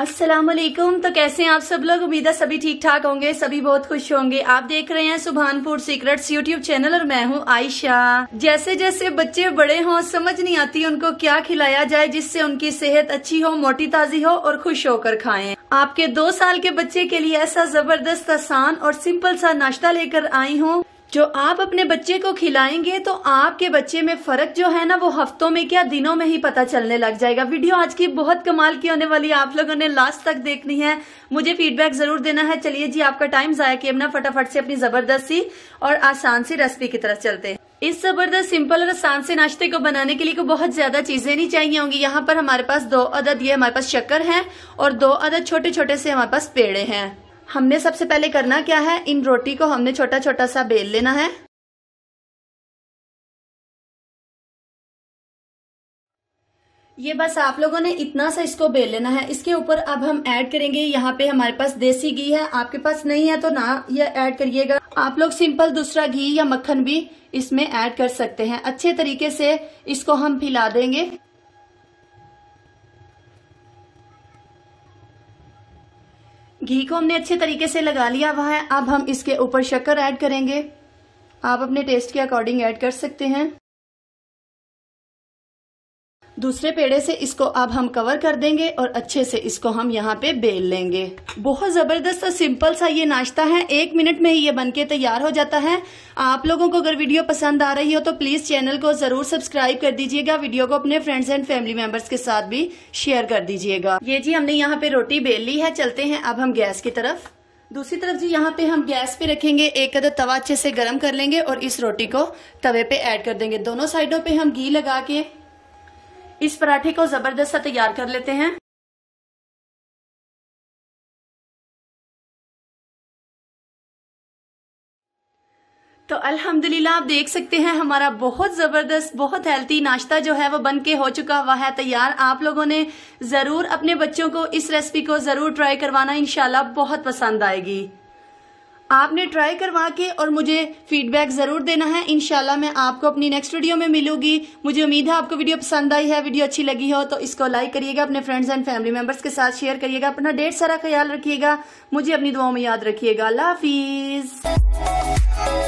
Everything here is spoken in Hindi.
असलम तो कैसे हैं आप सब लोग उम्मीद है सभी ठीक ठाक होंगे सभी बहुत खुश होंगे आप देख रहे हैं सुबहानपुर सीक्रेट्स यूट्यूब चैनल और मैं हूं आयशा जैसे जैसे बच्चे बड़े हों समझ नहीं आती उनको क्या खिलाया जाए जिससे उनकी सेहत अच्छी हो मोटी ताजी हो और खुश होकर खाएं आपके दो साल के बच्चे के लिए ऐसा जबरदस्त आसान और सिंपल सा नाश्ता लेकर आई हूँ जो आप अपने बच्चे को खिलाएंगे तो आपके बच्चे में फर्क जो है ना वो हफ्तों में क्या दिनों में ही पता चलने लग जाएगा वीडियो आज की बहुत कमाल की होने वाली है आप लोगों ने लास्ट तक देखनी है मुझे फीडबैक जरूर देना है चलिए जी आपका टाइम जाया किए ना फटाफट से अपनी जबरदस्ती और आसान सी रेसिपी की तरफ चलते हैं इस जबरदस्त सिंपल और आसान से नाश्ते को बनाने के लिए को बहुत ज्यादा चीजें नहीं चाहिए होंगी यहाँ पर हमारे पास दो अदद ये हमारे पास शक्कर है और दो अदद छोटे छोटे से हमारे पास पेड़े हैं हमने सबसे पहले करना क्या है इन रोटी को हमने छोटा छोटा सा बेल लेना है ये बस आप लोगों ने इतना सा इसको बेल लेना है इसके ऊपर अब हम ऐड करेंगे यहाँ पे हमारे पास देसी घी है आपके पास नहीं है तो ना ये ऐड करिएगा आप लोग सिंपल दूसरा घी या मक्खन भी इसमें ऐड कर सकते हैं अच्छे तरीके से इसको हम फिला देंगे घी को हमने अच्छे तरीके से लगा लिया हुआ है अब हम इसके ऊपर शक्कर ऐड करेंगे आप अपने टेस्ट के अकॉर्डिंग ऐड कर सकते हैं दूसरे पेड़े से इसको अब हम कवर कर देंगे और अच्छे से इसको हम यहाँ पे बेल लेंगे बहुत ज़बरदस्त और सिंपल सा ये नाश्ता है एक मिनट में ही ये बनके तैयार हो जाता है आप लोगों को अगर वीडियो पसंद आ रही हो तो प्लीज़ चैनल को ज़रूर सब्सक्राइब कर दीजिएगा वीडियो को अपने फ्रेंड्स एंड फैमिली मेंबर्स के साथ भी शेयर कर दीजिएगा ये जी हमने यहाँ पे रोटी बेल ली है चलते हैं अब हम गैस की तरफ दूसरी तरफ जी यहाँ पे हम गैस पे रखेंगे एक अदर तवा अच्छे से गर्म कर लेंगे और इस रोटी को तवे पे ऐड कर देंगे दोनों साइडों पे हम घी लगा के इस पराठे को जबरदस्त सा तैयार कर लेते हैं तो अल्हम्दुलिल्लाह आप देख सकते हैं हमारा बहुत ज़बरदस्त बहुत हेल्थी नाश्ता जो है वो बन के हो चुका हुआ है तैयार आप लोगों ने ज़रूर अपने बच्चों को इस रेसिपी को ज़रूर ट्राई करवाना इनशाला बहुत पसंद आएगी आपने ट्राई करवा के और मुझे फीडबैक ज़रूर देना है इनशाला मैं आपको अपनी नेक्स्ट वीडियो में मिलूंगी मुझे उम्मीद है आपको वीडियो पसंद आई है वीडियो अच्छी लगी हो तो इसको लाइक करिएगा अपने फ्रेंड्स एंड फैमिली मेंबर्स के साथ शेयर करिएगा अपना डेट सारा ख्याल रखिएगा मुझे अपनी दुआओं में याद रखिएगा अल्लाह हाफिज़